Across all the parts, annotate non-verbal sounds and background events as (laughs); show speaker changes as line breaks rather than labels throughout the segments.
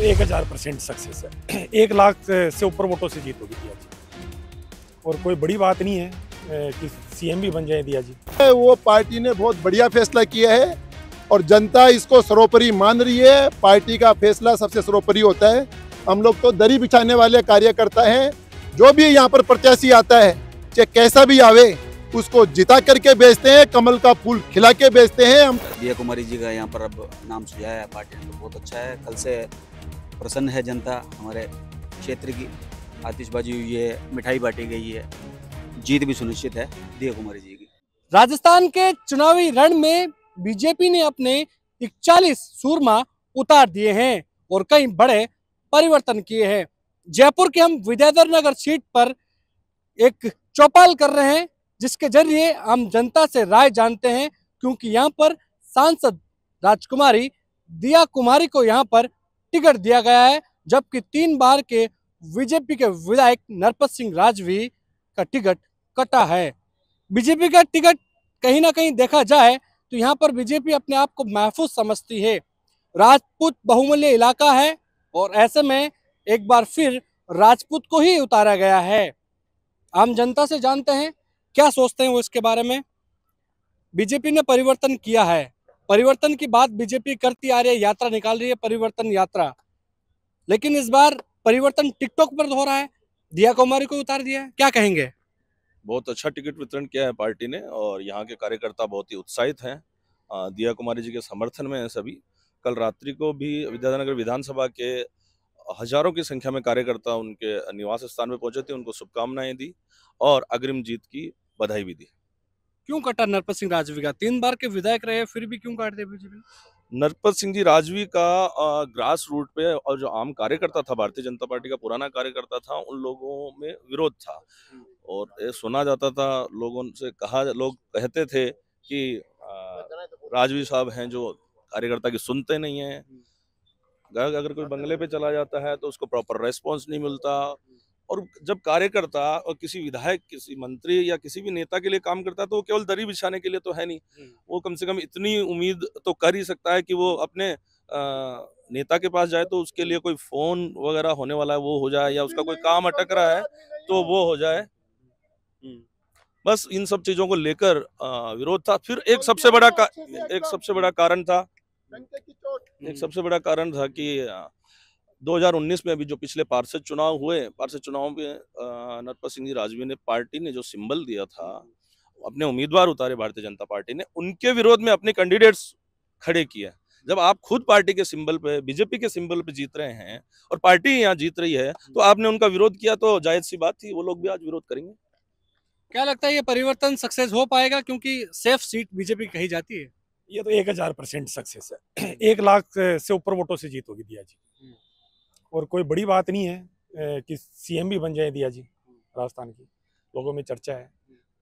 तो एक हज़ार परसेंट सक्सेस है (clears throat) एक लाख से ऊपर वोटों से जीत होगी दिया जी
और कोई बड़ी बात नहीं है कि सीएम भी बन जाए दिया जी वो पार्टी ने बहुत बढ़िया फैसला किया है और जनता इसको सर्वोपरि मान रही है पार्टी का फैसला सबसे सर्वोपरि होता है हम लोग तो दरी बिछाने वाले कार्यकर्ता हैं जो भी यहाँ पर प्रत्याशी आता है चाहे कैसा भी आवे उसको जिता करके बेचते हैं कमल का फूल खिला के बेचते हैं हम
दिया कुमारी जी का यहाँ पर अब नाम सुझाया है पार्टी ने तो बहुत अच्छा है कल से प्रसन्न है जनता हमारे क्षेत्र की आतिशबाजी हुई है मिठाई बांटी गई
है जीत भी सुनिश्चित है दिया कुमारी जी की राजस्थान के चुनावी रण में बीजेपी ने अपने इकचालीस सूरमा उतार दिए हैं और कई बड़े परिवर्तन किए हैं जयपुर के हम विद्याधर नगर सीट पर एक चौपाल कर रहे हैं जिसके जरिए हम जनता से राय जानते हैं क्योंकि यहाँ पर सांसद राजकुमारी दिया कुमारी को यहाँ पर टिकट दिया गया है जबकि तीन बार के बीजेपी के विधायक नरपत सिंह राजवी का टिकट कटा है बीजेपी का टिकट कहीं ना कहीं देखा जाए तो यहाँ पर बीजेपी अपने आप को महफूज समझती है राजपूत बहुमूल्य इलाका है और ऐसे में एक बार फिर राजपूत को ही उतारा गया है आम जनता से जानते हैं क्या सोचते हैं वो इसके बारे में बीजेपी ने परिवर्तन किया है परिवर्तन की बात बीजेपी करती आ रही है यात्रा निकाल रही है परिवर्तन यात्रा लेकिन इस बार परिवर्तन टिकटॉक पर हो रहा है दिया कुमारी को उतार दिया है क्या कहेंगे
बहुत अच्छा टिकट वितरण किया है पार्टी ने और यहाँ के कार्यकर्ता बहुत ही उत्साहित हैं दिया कुमारी जी के समर्थन में हैं सभी कल रात्रि को भी विद्यानगर विधानसभा के हजारों की संख्या में कार्यकर्ता उनके निवास स्थान पर पहुंचे थे उनको शुभकामनाएं दी और अग्रिम जीत की बधाई भी दी
क्यों काटा नरपत सिंह राजवी का तीन बार के विधायक रहे फिर भी क्यों काट दे बीजेपी
नरपत सिंह जी राजवी का ग्रास रूट पे और जो आम कार्यकर्ता था भारतीय जनता पार्टी का पुराना कार्यकर्ता था उन लोगों में विरोध था और ये सुना जाता था लोगों से कहा लोग कहते थे कि राजवी साहब हैं जो कार्यकर्ता की सुनते नहीं है अगर कोई बंगले पे चला जाता है तो उसको प्रॉपर रेस्पॉन्स नहीं मिलता और जब कार्यकर्ता और किसी विधायक किसी मंत्री या किसी भी नेता के लिए काम करता है तो वो केवल दरी बिछाने के लिए तो है नहीं हम्म। वो कम से कम इतनी उम्मीद तो कर ही सकता है कि वो अपने नेता के पास जाए तो उसके लिए कोई फोन वगैरह होने वाला है वो हो जाए या उसका कोई काम अटक रहा है तो वो हो जाए हम्म। बस इन सब चीजों को लेकर विरोध था फिर एक सबसे बड़ा
एक सबसे बड़ा कारण था एक
सबसे बड़ा कारण था कि 2019 में अभी जो पिछले पार्षद चुनाव हुए पार्षद चुनाव में नरपत सिंह जी राजवी ने पार्टी ने जो सिंबल दिया था अपने उम्मीदवार उतारे भारतीय जनता पार्टी ने उनके विरोध में अपने कैंडिडेट्स खड़े किए जब आप खुद पार्टी के सिंबल पे बीजेपी के सिंबल पे जीत रहे हैं और पार्टी यहाँ जीत रही है तो आपने उनका विरोध किया तो जायज सी बात थी वो लोग भी आज विरोध करेंगे
क्या लगता है ये परिवर्तन सक्सेस हो पाएगा क्योंकि सेफ सीट बीजेपी कही जाती है
ये तो एक हजार परसेंट सक्सेस है एक लाख से ऊपर वोटों से जीत होगी दिया जी और कोई बड़ी बात नहीं है कि सीएम भी बन जाए दिया जी राजस्थान की लोगों में चर्चा है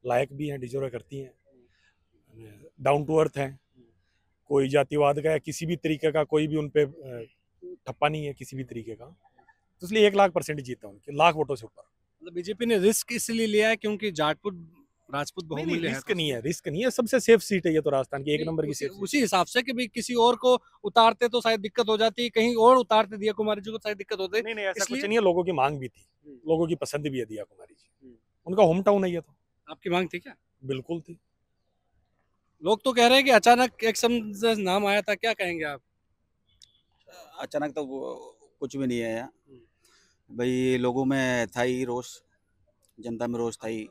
लायक भी हैं डिजोरा करती हैं डाउन टू अर्थ हैं कोई जातिवाद का या किसी भी तरीके का कोई भी उन पर ठप्पा नहीं है
किसी भी तरीके का तो इसलिए एक लाख परसेंट जीता उनके लाख वोटों से ऊपर मतलब बीजेपी ने रिस्क इसलिए लिया है क्योंकि जाटपुर राजपूत बहुमूल्य रिस्क तो नहीं है रिस्क नहीं है सबसे
सेफ सीट है ये तो राजस्थान
की एक नंबर की सीट उसी हिसाब से कि भाई किसी और को उतारते तो शायद दिक्कत हो जाती कहीं और उतारते दिया कुमारी जी को तो शायद दिक्कत होती नहीं नहीं ऐसा कुछ नहीं है लोगों की मांग भी थी हम्म। लोगों की पसंद भी है दिया कुमारी जी हम्म।
उनका होम टाउन है ये तो आपकी
मांग थी क्या बिल्कुल थी लोग तो कह रहे हैं कि अचानक एक नाम आया था क्या कहेंगे आप अचानक तो
कुछ भी नहीं आया हम्म। भाई लोगों में था ही रोष जनता में रोष था ही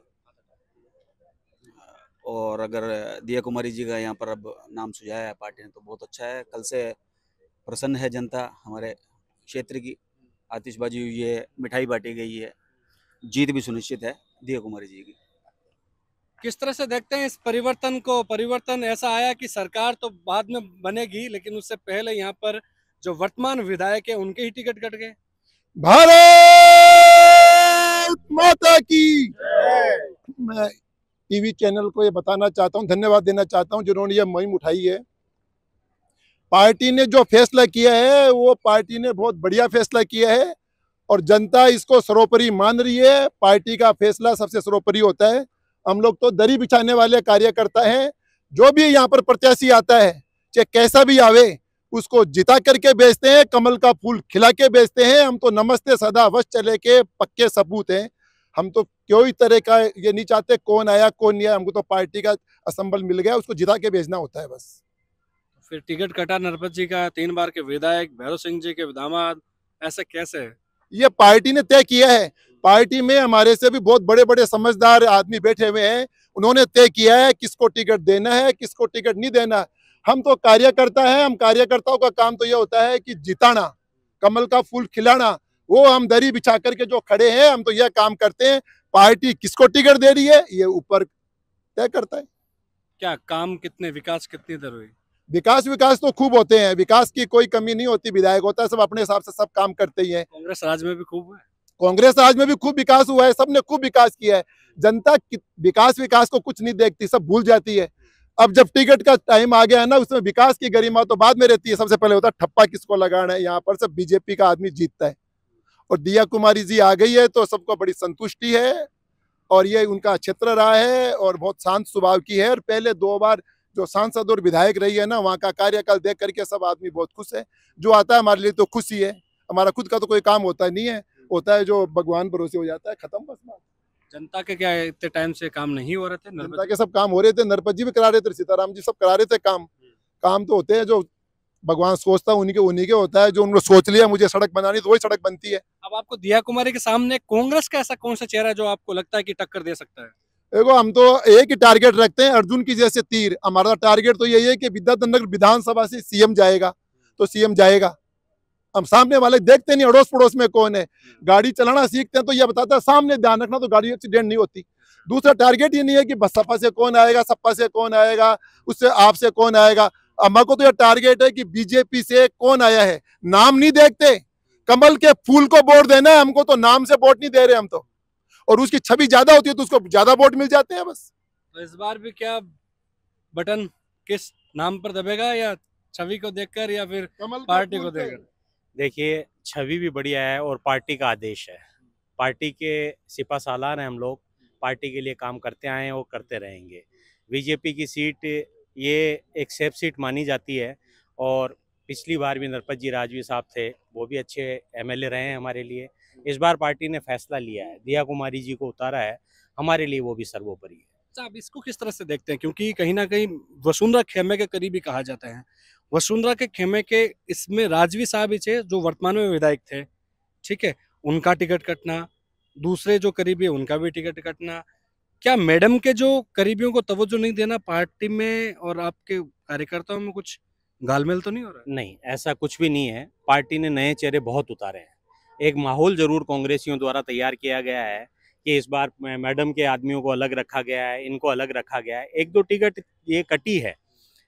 और अगर दिया कुमारी जी का यहाँ पर अब नाम सुझाया है पार्टी ने तो बहुत अच्छा है कल से प्रसन्न है जनता हमारे क्षेत्र की आतिशबाजी हुई है मिठाई बांटी गई है जीत भी सुनिश्चित है दिया
कुमारी जी की किस तरह से देखते हैं इस परिवर्तन को परिवर्तन ऐसा आया कि सरकार तो बाद में बनेगी लेकिन उससे पहले यहाँ पर जो वर्तमान विधायक है उनके ही टिकट कट गए
भारत माता की मैं टीवी चैनल को ये बताना चाहता हूँ धन्यवाद देना चाहता हूँ जिन्होंने ये मुहिम उठाई है पार्टी ने जो फैसला किया है वो पार्टी ने बहुत बढ़िया फैसला किया है और जनता इसको सरोपरि मान रही है पार्टी का फैसला सबसे सरोपरि होता है हम लोग तो दरी बिछाने वाले कार्यकर्ता हैं जो भी यहाँ पर प्रत्याशी आता है चाहे कैसा भी आवे उसको जिता करके बेचते हैं कमल का फूल खिला के बेचते हैं हम तो नमस्ते सदा वश चले के पक्के सबूत हैं हम तो क्यों ही तरह का ये नहीं चाहते कौन आया कौन नहीं आया हमको तो पार्टी का असम्बल मिल गया उसको जिता के भेजना होता है बस
फिर टिकट कटा नरपत जी का तीन बार के विधायक भैरव सिंह जी के दामाद ऐसा कैसे है
ये पार्टी ने तय किया है पार्टी में हमारे से भी बहुत बड़े बड़े समझदार आदमी बैठे हुए हैं उन्होंने तय किया है किसको टिकट देना है किसको टिकट नहीं देना हम तो कार्यकर्ता हैं हम कार्यकर्ताओं का काम तो यह होता है कि जिताना कमल का फूल खिलाना वो हम दरी बिछा करके जो खड़े हैं हम तो यह काम करते हैं पार्टी किसको टिकट दे रही है ये ऊपर तय करता है
क्या काम कितने विकास कितनी दर हुई
विकास विकास तो खूब होते हैं विकास की कोई कमी नहीं होती विधायक होता है सब अपने हिसाब से सब काम करते ही है
कांग्रेस राज में भी खूब
है कांग्रेस राज में भी खूब विकास हुआ है सबने खूब विकास किया है जनता विकास विकास को कुछ नहीं देखती सब भूल जाती है अब जब टिकट का टाइम आ गया है ना उसमें विकास की गरिमा तो बाद में रहती है सबसे पहले होता है ठप्पा किसको लगाना है यहाँ पर सब बीजेपी का आदमी जीतता है और दिया कुमारी जी आ गई है तो सबको बड़ी संतुष्टि है और ये उनका क्षेत्र रहा है और बहुत शांत स्वभाव की है और पहले दो बार जो सांसद और विधायक रही है ना वहाँ का कार्यकाल देख करके सब आदमी बहुत खुश है जो आता है हमारे लिए तो खुशी है हमारा खुद का तो कोई काम होता नहीं है होता है जो भगवान भरोसे हो जाता है खत्म बस बात जनता के क्या इतने टाइम से काम नहीं हो रहे थे जनता के सब काम हो रहे थे नरपत जी भी करा रहे थे सीताराम जी सब करा रहे थे काम हम्म। काम तो होते हैं जो भगवान सोचता है उन्हीं के उन्हीं के होता है जो उन्होंने सोच लिया मुझे सड़क बनानी तो वही सड़क बनती है
अब आपको दिया कुमारी के सामने कांग्रेस का ऐसा कौन सा चेहरा जो आपको लगता है कि टक्कर
दे सकता है देखो हम तो एक ही टारगेट रखते हैं अर्जुन की जैसे तीर हमारा टारगेट तो यही है कि विद्याधनगर विधानसभा से सीएम जाएगा तो सीएम जाएगा हम सामने वाले देखते नहीं अड़ोस पड़ोस में कौन है गाड़ी चलाना सीखते हैं तो ये बताता है सामने ध्यान रखना तो गाड़ी एक्सीडेंट नहीं होती दूसरा टारगेट ये नहीं है कि सपा से कौन आएगा सपा से कौन आएगा उससे आपसे कौन आएगा अम्मा को तो यह टारगेट है कि बीजेपी से कौन आया है नाम नहीं देखते कमल के फूल को वोट देना है हमको तो नाम से वोट नहीं दे रहे हम तो और उसकी छवि ज्यादा होती है तो उसको ज्यादा वोट मिल जाते हैं बस
तो इस बार भी क्या बटन किस नाम पर दबेगा या छवि को देखकर या फिर कमल पार्टी को देखकर तो- देखिए
छवि भी बढ़िया है और पार्टी का आदेश है पार्टी के सिपा सालार हैं हम लोग पार्टी के लिए काम करते आए हैं और करते रहेंगे बीजेपी की सीट ये एक सेफ सीट मानी जाती है और पिछली बार भी नरपत जी राजवी साहब थे वो भी अच्छे एमएलए रहे हैं हमारे लिए इस बार पार्टी ने फैसला लिया है दिया कुमारी जी को उतारा है
हमारे लिए वो भी सर्वोपरि है अच्छा, आप इसको किस तरह से देखते हैं क्योंकि कहीं ना कहीं वसुंधरा खेमे के करीब ही कहा जाता है वसुंधरा के खेमे के इसमें राजवी साहब ही थे जो वर्तमान में विधायक थे ठीक है उनका टिकट कटना दूसरे जो करीबी है उनका भी टिकट कटना क्या मैडम के जो करीबियों को तवज्जो नहीं देना पार्टी में और आपके कार्यकर्ताओं में कुछ गालमेल तो नहीं हो रहा नहीं ऐसा कुछ भी नहीं है पार्टी ने नए चेहरे बहुत
उतारे हैं एक माहौल जरूर कांग्रेसियों द्वारा तैयार किया गया है कि इस बार मैडम के आदमियों को अलग रखा गया है इनको अलग रखा गया है एक दो टिकट ये कटी है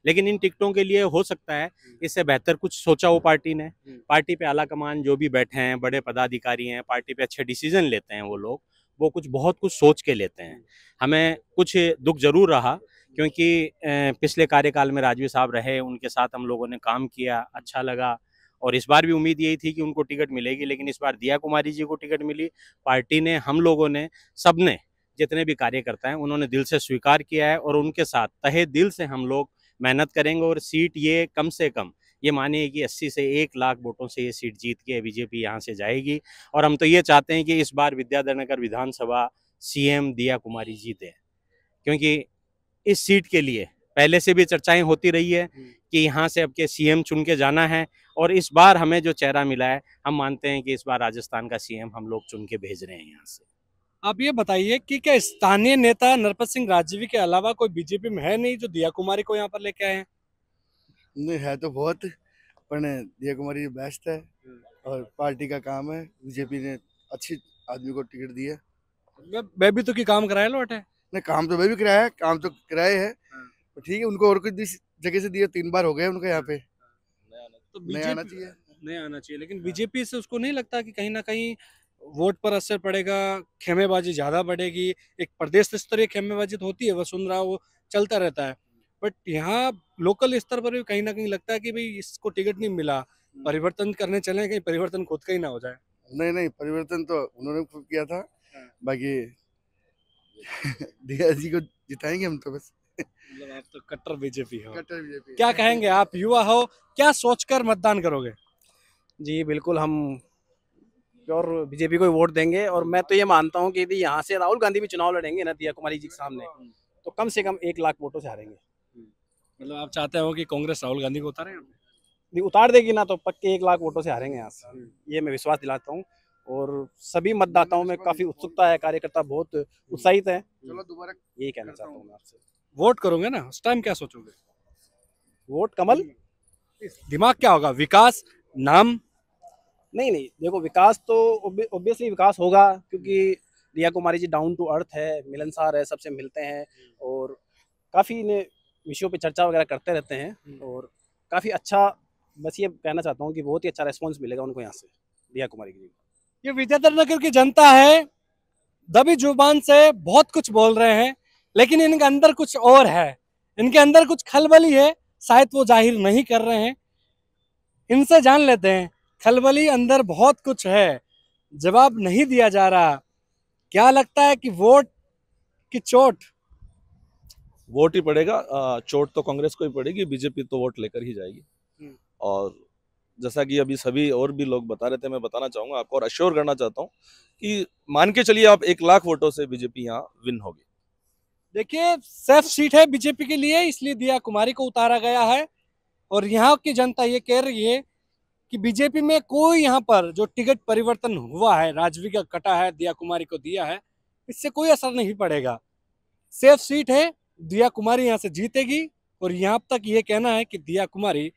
लेकिन इन टिकटों के लिए हो सकता है हम्म। इससे बेहतर कुछ सोचा हो पार्टी ने हम्म। पार्टी पे आला कमान जो भी बैठे हैं बड़े पदाधिकारी हैं पार्टी पे अच्छे डिसीजन लेते हैं वो लोग वो कुछ बहुत कुछ सोच के लेते हैं हमें कुछ दुख जरूर रहा क्योंकि पिछले कार्यकाल में राजवी साहब रहे उनके साथ हम लोगों ने काम किया अच्छा लगा और इस बार भी उम्मीद यही थी कि उनको टिकट मिलेगी लेकिन इस बार दिया कुमारी जी को टिकट मिली पार्टी ने हम लोगों ने सबने जितने भी कार्यकर्ता हैं उन्होंने दिल से स्वीकार किया है और उनके साथ तहे दिल से हम लोग मेहनत करेंगे और सीट ये कम से कम ये मानिए कि अस्सी से एक लाख वोटों से ये सीट जीत के बीजेपी यहाँ से जाएगी और हम तो ये चाहते हैं कि इस बार विद्याधर नगर विधानसभा सीएम दिया कुमारी जीते क्योंकि इस सीट के लिए पहले से भी चर्चाएं होती रही है हम्म। कि यहाँ से अब के सीएम चुन के जाना है और इस बार हमें जो चेहरा मिला है हम मानते हैं कि इस बार राजस्थान का सीएम हम लोग चुन के भेज रहे हैं यहाँ से
आप ये बताइए कि क्या स्थानीय नेता नरपत सिंह राजवी के अलावा कोई बीजेपी में है नहीं जो दिया कुमारी को यहाँ पर लेके आए हैं नहीं है तो बहुत पर दिया कुमारी बेस्ट है हम्म। और पार्टी का काम है बीजेपी ने अच्छी आदमी को टिकट दिया मैं भी तो की काम कराया लौट है नहीं काम तो मैं भी कराया है काम तो कराए है हाँ। ठीक है उनको और कुछ जगह से दिया तीन बार हो गए उनका यहाँ पे तो नहीं आना चाहिए नहीं आना चाहिए लेकिन बीजेपी हाँ। से उसको नहीं लगता कि कहीं ना कहीं वोट पर असर पड़ेगा खेमेबाजी ज़्यादा बढ़ेगी एक प्रदेश स्तरीय खेमेबाजी तो होती है वसुंधरा वो चलता रहता है बट यहाँ लोकल स्तर पर भी कहीं ना कहीं लगता है कि भाई इसको टिकट नहीं मिला हम्म। परिवर्तन करने चले कहीं परिवर्तन खुद का ही ना हो जाए नहीं नहीं परिवर्तन तो उन्होंने खुद किया था हाँ। बाकी (laughs) दिया जी को जिताएंगे हम तो बस मतलब आप तो कट्टर बीजेपी हो कट्टर बीजेपी क्या कहेंगे आप युवा हो क्या सोचकर मतदान करोगे जी बिल्कुल हम प्योर बीजेपी को वोट देंगे और मैं तो ये मानता हूँ कि यदि यहाँ से राहुल गांधी भी चुनाव लड़ेंगे ना दिया कुमारी जी के सामने हाँ। तो कम से कम एक लाख वोटों से हारेंगे मतलब आप चाहते हो कि कांग्रेस राहुल गांधी को उतारे नहीं उतार देगी ना तो पक्के एक लाख वोटों से हारेंगे यहाँ से हम्म। ये मैं विश्वास दिलाता हूँ और सभी मतदाताओं में काफी उत्सुकता है कार्यकर्ता बहुत हम्म। उत्साहित है
चलो दोबारा यही कहना चाहता हूँ आपसे
वोट करोगे ना उस टाइम क्या सोचोगे वोट कमल दिमाग क्या होगा विकास नाम नहीं नहीं देखो विकास तो ऑब्वियसली विकास होगा क्योंकि रिया कुमारी जी डाउन टू अर्थ है
मिलनसार है सबसे मिलते हैं हम्म। और काफ़ी इन्हें विषयों पे चर्चा वगैरह करते रहते हैं
हम्म। और काफ़ी अच्छा बस ये कहना चाहता हूँ कि बहुत ही अच्छा रेस्पॉन्स मिलेगा उनको यहाँ से दिया कुमारी जी ये विद्याधर नगर की जनता है दबी जुबान से बहुत कुछ बोल रहे हैं लेकिन इनके अंदर कुछ और है इनके अंदर कुछ खलबली है शायद वो जाहिर नहीं कर रहे हैं इनसे जान लेते हैं खलबली अंदर बहुत कुछ है जवाब नहीं दिया जा रहा क्या लगता है कि वोट
की चोट वोट ही पड़ेगा चोट तो कांग्रेस को ही पड़ेगी बीजेपी तो वोट लेकर ही जाएगी हम्म। और जैसा कि अभी सभी और भी लोग बता रहे थे मैं बताना चाहूंगा आपको और अश्योर करना चाहता हूँ कि मान के चलिए आप एक लाख वोटों से बीजेपी यहाँ विन होगी
देखिए सेफ सीट है बीजेपी के लिए इसलिए दिया कुमारी को उतारा गया है और यहाँ की जनता ये कह रही है कि बीजेपी में कोई यहाँ पर जो टिकट परिवर्तन हुआ है राजवी का कटा है दिया कुमारी को दिया है इससे कोई असर नहीं पड़ेगा सेफ सीट है दिया कुमारी यहाँ से जीतेगी और यहाँ तक ये कहना है कि दिया कुमारी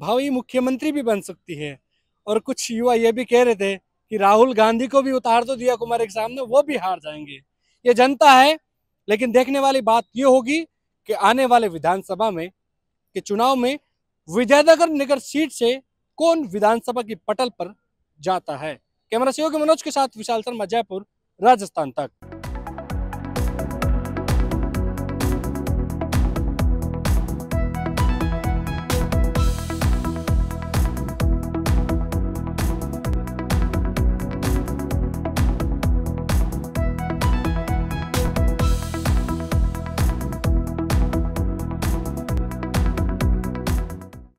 भावी मुख्यमंत्री भी बन सकती है और कुछ युवा ये भी कह रहे थे कि राहुल गांधी को भी उतार दो दिया कुमारी के सामने वो भी हार जाएंगे ये जनता है लेकिन देखने वाली बात ये होगी कि आने वाले विधानसभा में के चुनाव में विजयनगर नगर सीट से कौन विधानसभा की पटल पर जाता है कैमरा सहयोगी मनोज के साथ विशाल शर्मा जयपुर राजस्थान तक